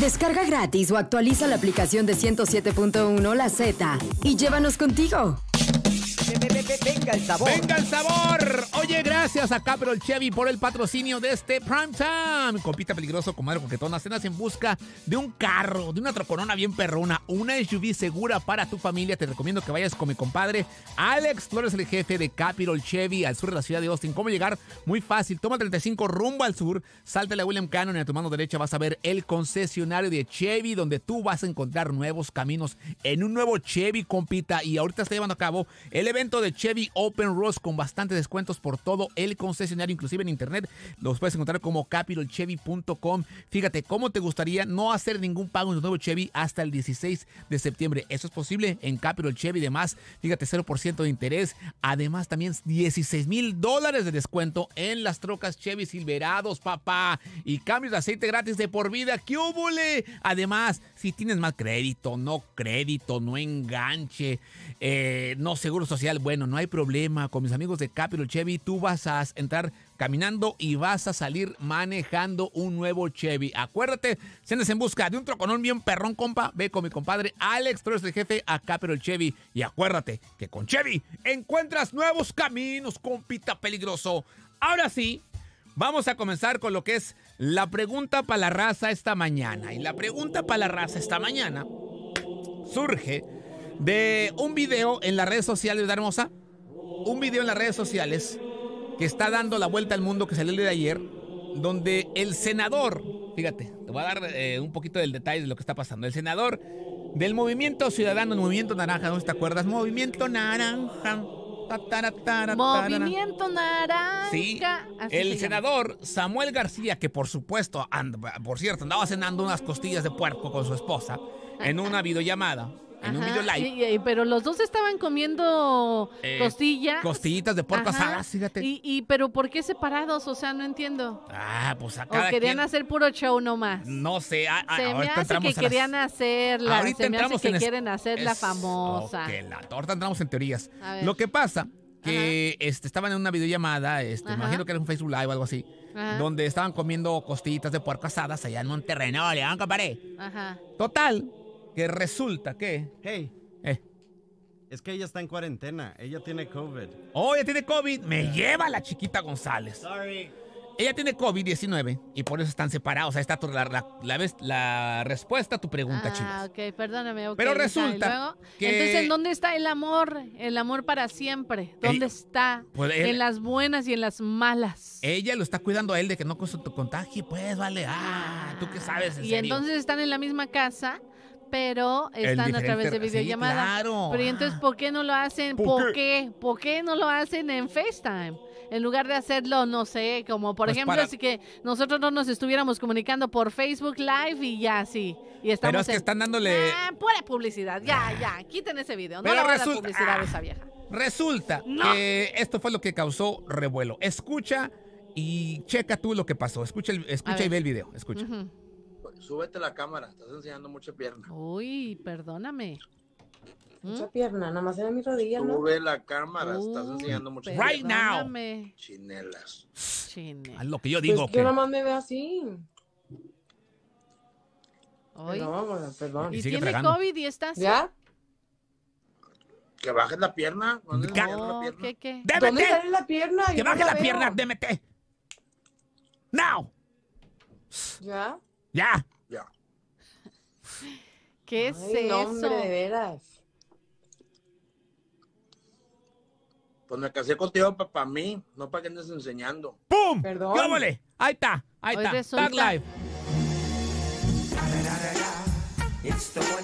Descarga gratis o actualiza la aplicación de 107.1 La Z y llévanos contigo. Venga el sabor. Venga el sabor. Oye, gracias a Capitol Chevy por el patrocinio de este Prime Time. Compita peligroso, comadre coquetona. Cenas en busca de un carro, de una troconona bien perrona, una SUV segura para tu familia. Te recomiendo que vayas con mi compadre Alex Flores, el jefe de Capitol Chevy al sur de la ciudad de Austin. ¿Cómo llegar? Muy fácil. Toma 35 rumbo al sur. Sáltale a William Cannon y a tu mano derecha vas a ver el concesionario de Chevy, donde tú vas a encontrar nuevos caminos en un nuevo Chevy, compita. Y ahorita está llevando a cabo el de Chevy Open Roads con bastantes descuentos por todo el concesionario, inclusive en internet. Los puedes encontrar como capitalchevy.com. Fíjate cómo te gustaría no hacer ningún pago en tu nuevo Chevy hasta el 16 de septiembre. Eso es posible en Capital Chevy. Además, fíjate, 0% de interés. Además, también 16 mil dólares de descuento en las trocas Chevy Silverados, papá. Y cambios de aceite gratis de por vida. ¡Qué óvole! Además, si tienes mal crédito, no crédito, no enganche, eh, no seguro social bueno, no hay problema, con mis amigos de Capital Chevy tú vas a entrar caminando y vas a salir manejando un nuevo Chevy. Acuérdate, si andas en busca de un troconón bien perrón, compa, ve con mi compadre Alex eres el jefe, a Capital Chevy. Y acuérdate que con Chevy encuentras nuevos caminos, compita peligroso. Ahora sí, vamos a comenzar con lo que es la pregunta para la raza esta mañana. Y la pregunta para la raza esta mañana surge de un video en las redes sociales, ¿verdad, hermosa? Un video en las redes sociales que está dando la vuelta al mundo que salió el de ayer, donde el senador, fíjate, te voy a dar eh, un poquito del detalle de lo que está pasando. El senador del Movimiento Ciudadano, el Movimiento Naranja, ¿no te acuerdas? Movimiento Naranja. Movimiento Naranja. Sí. el senador Samuel García, que por supuesto, por cierto, andaba cenando unas costillas de puerco con su esposa en una videollamada en un video live. pero los dos estaban comiendo eh, Costillas Costillitas de puerco asadas, fíjate. Y, pero ¿por qué separados? O sea, no entiendo. Ah, pues acá. O querían hacer puro show nomás. No sé. se me hace que querían hacerla. Ahorita se me hace que quieren hacer la famosa. Okay, la... torta entramos en teorías. Lo que pasa que este, estaban en una videollamada, este, imagino que era un Facebook Live o algo así, donde estaban comiendo costillitas de puerco asadas allá en Monterrey. No, le van Ajá. Total, que resulta que... Hey. Eh. Es que ella está en cuarentena, ella tiene COVID. Oh, ella tiene COVID, me lleva la chiquita González. Ella tiene COVID-19 y por eso están separados. Ahí está la, la, respuesta a tu pregunta, chicos. Ah, ok, perdóname. Pero resulta que... Entonces, ¿dónde está el amor? El amor para siempre. ¿Dónde está? Pues, en las buenas y en las malas. Ella lo está cuidando a él de que no contagie, pues, vale. Ah, tú qué sabes, Y entonces están en la misma casa pero están a través de videollamada. claro. Pero entonces, ¿por qué no lo hacen? ¿Por, qué? ¿Por qué no lo hacen en FaceTime? en lugar de hacerlo, no sé, como por pues ejemplo, si que nosotros no nos estuviéramos comunicando por Facebook Live y ya sí. Y estamos Pero es que están dándole. Ah, pura publicidad, ya, ya, quiten ese video. no le resulta... publicidad a esa ah, vieja. Resulta que esto fue lo que causó revuelo. Escucha y checa tú lo que pasó. Escucha, el, escucha y ve el video. Escucha súbete la cámara, estás enseñando mucha pierna. Uy, perdóname. Mucha ¿Mm? pierna, nada más era mi rodilla, ¿no? Sube la cámara, estás enseñando mucha pierna. Right now. Chinelas. Chinelas. lo que yo pues digo. que... Yo nada más me ve así. Hoy. No, perdón. ¿Y, tiene COVID y está ¿Ya? Que bajes la pierna. ¿Dónde ¿Qué? La ¿Dónde sale la pierna? que baje la, pierna, Démete. Now. ¿Ya? Ya. Ya. ¿Qué es Ay, eso? de veras. Pues me casé contigo para mí, no para que andes enseñando. ¡Pum! Perdón. ¡Cómole! Ahí está, ahí está. ¡Back Live. Snoop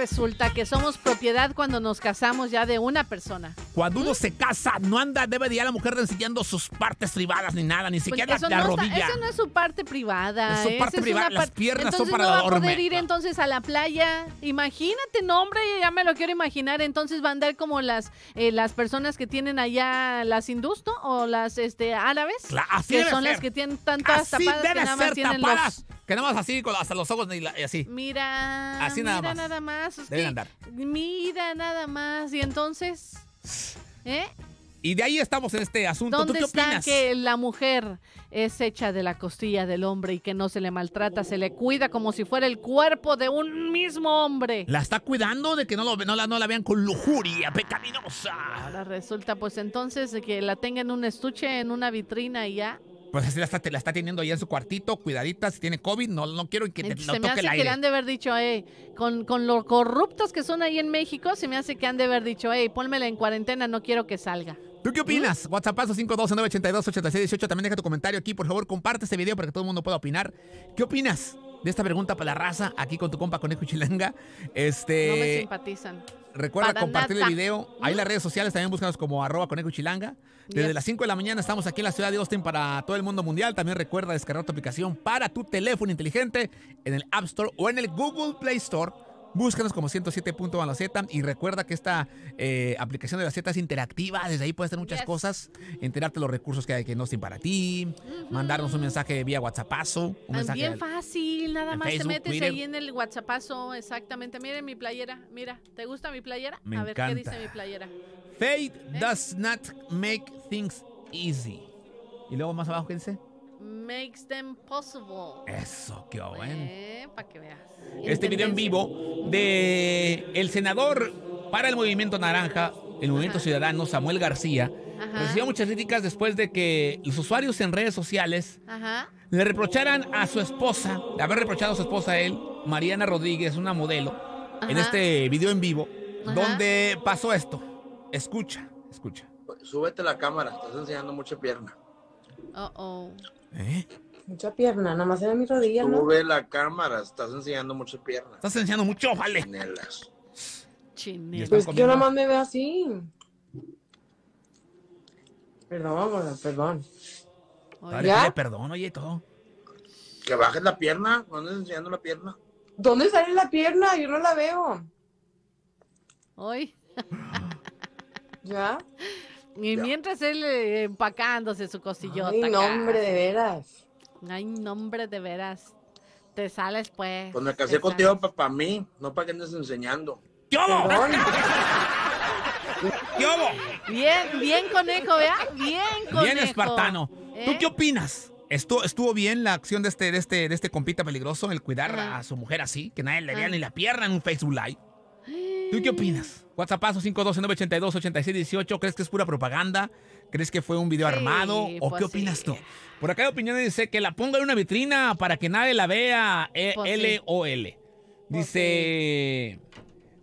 resulta que somos propiedad cuando nos casamos ya de una persona. Cuando uno ¿Mm? se casa, no anda, debe de ir a la mujer enseñando sus partes privadas ni nada, ni pues siquiera de la, rodilla. eso no es su parte privada. Es su ¿eh? parte las piernas son para no va a poder ir entonces a la playa. Imagínate, no hombre, ya me lo quiero imaginar. Entonces van a andar como las, eh, las personas que tienen allá las industo o las este, árabes. que son las que tienen tantas tapadas que nada más tienen que nada más así, hasta los ojos y, así. Mira. Así nada mira nada más. Deben andar. Mira nada más. Y entonces. ¿Eh? Y de ahí estamos en este asunto. ¿Tú qué que la mujer es hecha de la costilla del hombre y que no se le maltrata, se le cuida como si fuera el cuerpo de un mismo hombre? La está cuidando de que no, la, no la vean con lujuria pecaminosa. Ahora resulta, pues entonces, que la tenga en un estuche, en una vitrina y ya. Pues así la está, la está teniendo ahí en su cuartito, cuidadita, si tiene COVID, no, no quiero que te, se no me hace que le han de haber dicho, hey, con, con lo corruptos que son ahí en México, se me hace que han de haber dicho, hey, pónmela en cuarentena, no quiero que salga. ¿Tú qué opinas? WhatsApp 512 982 8618 También deja tu comentario aquí, por favor, comparte este video para que todo el mundo pueda opinar. ¿Qué opinas? de esta pregunta para la raza, aquí con tu compa Conejo Chilanga. Este, no me simpatizan. Recuerda compartir el video. Ahí en las redes sociales también búscanos como arroba conejo chilanga. Desde las 5 de la mañana estamos aquí en la ciudad de Austin para todo el mundo mundial. También recuerda descargar tu aplicación para tu teléfono inteligente en el App Store o en el Google Play Store. Búscanos como 107.1Z y recuerda que esta eh, aplicación de la Z es interactiva. Desde ahí puedes hacer muchas cosas. Enterarte los recursos que hay que no estén para ti. Mandarnos un mensaje vía WhatsApp Un ah, Bien fácil, nada más te metes ahí en el WhatsAppazo. Exactamente. Miren mi playera. Mira, ¿te gusta mi playera? a ver qué dice mi playera. Faith ¿Eh? does not make things easy. Y luego más abajo, ¿qué dice? makes them possible. Eso, qué bueno. Eh, para que veas. Este video en vivo de el senador para el Movimiento Naranja, el Movimiento Ciudadano, Samuel García, recibió muchas críticas después de que los usuarios en redes sociales le reprocharan a su esposa, de haber reprochado a su esposa a él, Mariana Rodríguez, una modelo, en este video en vivo, donde pasó esto. Escucha, escucha. Súbete la cámara, estás enseñando mucha pierna. Oh, -oh. ¿Eh? Mucha pierna, nada más era mi rodilla, ¿no? ve la cámara, estás enseñando mucha pierna. Estás enseñando mucho, vale. Chinelas. Chinelas. Pues yo nada más me veo así. Perdón, perdón. Oye, perdón, oye, todo. Que bajes la pierna, ¿Dónde estás enseñando la pierna. ¿Dónde sale la pierna? Yo no la veo. Hoy. ¿Ya? Y mientras él eh, empacándose su cosillota. Ay, nombre de veras. Ay, nombre de veras. Te sales, pues. Pues me casé contigo, para mí, no para que andes enseñando. ¡Yobo! ¡Yobo! Bien, bien conejo, ¿vea? Bien conejo. Bien espartano. ¿Tú qué ¿Eh? opinas? ¿Estuvo, ¿Estuvo bien la acción de este, de este, de este compita peligroso, el cuidar a su mujer así, que nadie le vea ni la pierna en un Facebook Live? ¿Tú qué opinas? WhatsAppazo 512-982-8618. ¿Crees que es pura propaganda? ¿Crees que fue un video armado? ¿O pues qué opinas tú? Por acá hay opiniones. Dice que la ponga en una vitrina para que nadie la vea. E, pues L o L. Pues dice.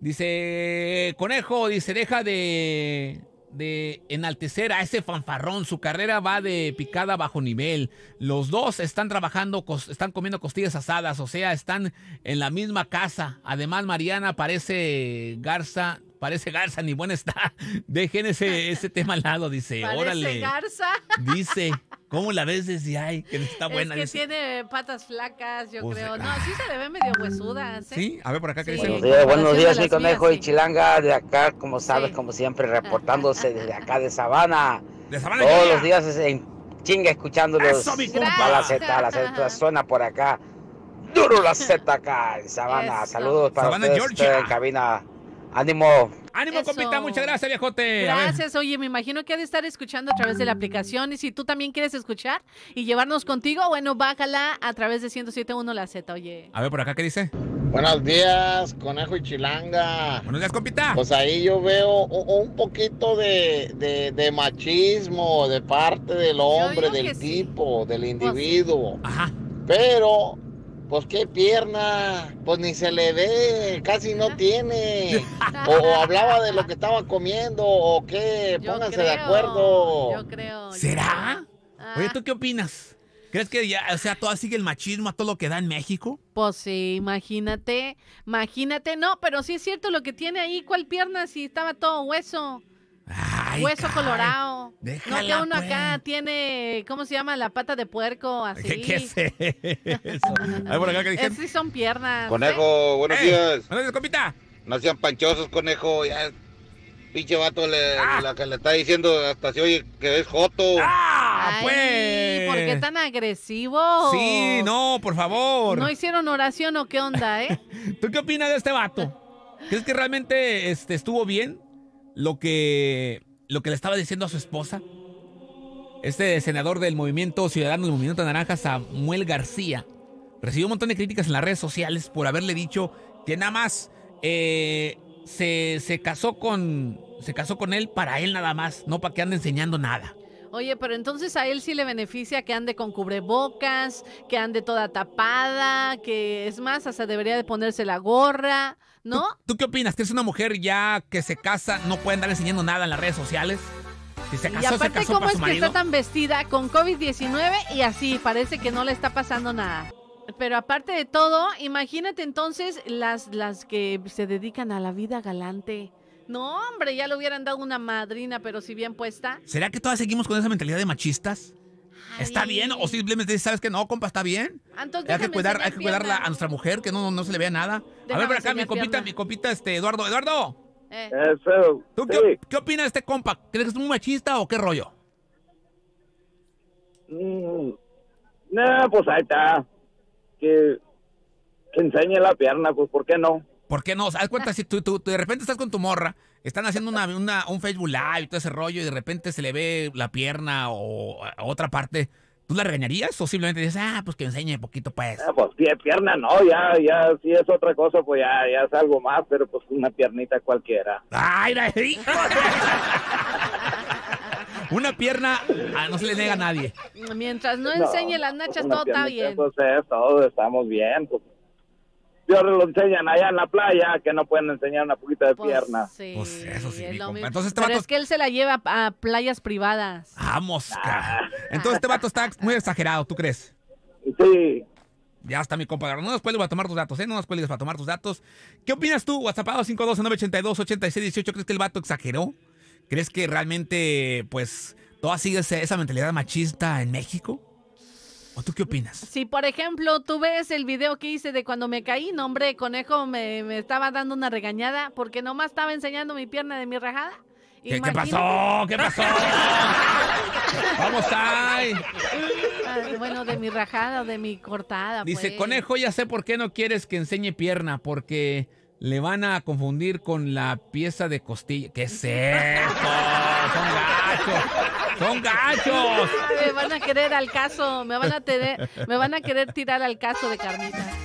Dice. Conejo, dice, deja de de enaltecer a ese fanfarrón. Su carrera va de picada bajo nivel. Los dos están trabajando, están comiendo costillas asadas, o sea, están en la misma casa. Además, Mariana parece Garza parece Garza, ni buena está. Dejen ese, ese tema al lado, dice. Parece Órale. Garza. Dice. ¿Cómo la ves? desde ahí que está buena. Es que tiene patas flacas, yo pues, creo. No, ah. sí se le ve medio huesuda. ¿eh? Sí, a ver por acá que dice. Buenos días, mi conejo y chilanga. De acá, como sabes, como siempre, reportándose desde acá de Sabana. De Sabana. Todos los días en chinga escuchándolos. Eso, la Z, la Z, suena por acá. Duro la Z acá en Sabana. Saludos para Sabana, ustedes, en cabina. Ánimo. Ánimo, compita. Muchas gracias, viejote. Gracias. Oye, me imagino que ha de estar escuchando a través de la aplicación. Y si tú también quieres escuchar y llevarnos contigo, bueno, bájala a través de 107.1 La Z, oye. A ver, por acá, ¿qué dice? Buenos días, conejo y chilanga. Buenos días, compita. Pues ahí yo veo un poquito de, de, machismo de parte del hombre, del tipo, del pues individuo. Ajá. Pero pues qué pierna, pues ni se le ve, casi no tiene. O, hablaba de lo que estaba comiendo, o qué, pónganse de acuerdo. Yo creo. ¿Será? Oye, ah. ¿tú qué opinas? ¿Crees que ya, o sea, todo sigue el machismo a todo lo que da en México? Pues sí, imagínate, imagínate, no, pero sí es cierto lo que tiene ahí, ¿cuál pierna si estaba todo hueso? hueso colorado no, que uno acá tiene, ¿cómo se llama? La pata de puerco, así. ¿Qué, es eso? por acá que dije... Sí son piernas. Conejo, ¿Eh? buenos días. Buenos días, compita. No sean panchosos, conejo. pinche vato, le, ah. la que le está diciendo hasta si oye que es joto. ¡Ah, pues! ¿Por qué tan agresivo? Sí, no, por favor. ¿No hicieron oración o qué onda, eh? ¿Tú qué opinas de este vato? ¿Crees que realmente este, estuvo bien lo que lo que le estaba diciendo a su esposa? Este senador del Movimiento Ciudadano del Movimiento Naranja, Samuel García, recibió un montón de críticas en las redes sociales por haberle dicho que nada más eh, se, se, casó con, se casó con él para él nada más, no para que ande enseñando nada. Oye, pero entonces a él sí le beneficia que ande con cubrebocas, que ande toda tapada, que es más, hasta debería de ponerse la gorra, ¿no? ¿Tú, qué opinas? ¿Que es una mujer ya que se casa, no puede andar enseñando nada en las redes sociales? y aparte, ¿cómo es que está tan vestida con COVID-19 y así? Parece que no le está pasando nada. Pero aparte de todo, imagínate entonces las, las que se dedican a la vida galante no, hombre, ya le hubieran dado una madrina, pero si bien puesta. ¿Será que todas seguimos con esa mentalidad de machistas? ¿Está bien? ¿O simplemente sabes que no, compa, está bien? hay que, cuidar, cuidarla a nuestra mujer, que no, no, se le vea nada. a ver, por acá, mi copita, mi copita este, Eduardo. Eduardo. Eh. ¿Tú qué, qué opinas de este compa? ¿Crees que es muy machista o qué rollo? Mm, no, pues ahí está. Que, que enseñe la pierna, pues, ¿por qué no? ¿Por qué no? ¿Haz cuenta si tú, tú, de repente estás con tu morra, están haciendo una, un Facebook Live y todo ese rollo y de repente se le ve la pierna o otra parte? ¿Tú la regañarías o simplemente dices, ah, pues que enseñe un poquito para pues, ah, pues pierna no, ya, ya, si es otra cosa, pues ya, ya es algo más, pero pues una piernita cualquiera. ¡Ay, la hijo! Una pierna ah, no se le nega a nadie. Mientras no enseñe las nachas, todo está bien. Entonces, pues, todos estamos bien. Pues ahora lo enseñan allá en la playa, que no pueden enseñar una poquita de pues pierna. pues eso sí, Entonces este es que él se la lleva a playas privadas. Ah, mosca. Entonces este vato está muy exagerado, ¿tú crees? Sí. Ya está, mi compadre. No nos cuelgues para tomar tus datos, ¿eh? No nos cuelgues para tomar tus datos. ¿Qué opinas tú, WhatsAppado 512-982-8618? ¿Crees que el vato exageró? ¿Crees que realmente, pues, toda sigue esa mentalidad machista en México? ¿O tú qué opinas? Si, por ejemplo, tú ves el video que hice de cuando me caí, no, hombre, conejo me, estaba dando una regañada porque nomás estaba enseñando mi pierna de mi rajada. ¿Qué, pasó? ¿Qué pasó? ¿Cómo está? Ah, bueno, de mi rajada, de mi cortada. Dice, pues. conejo, ya sé por qué no quieres que enseñe pierna, porque le van a confundir con la pieza de costilla. ¿Qué es Son gachos. ¡Son gachos! Me van a querer al caso, me van a tener, me van a querer tirar al caso de carnitas.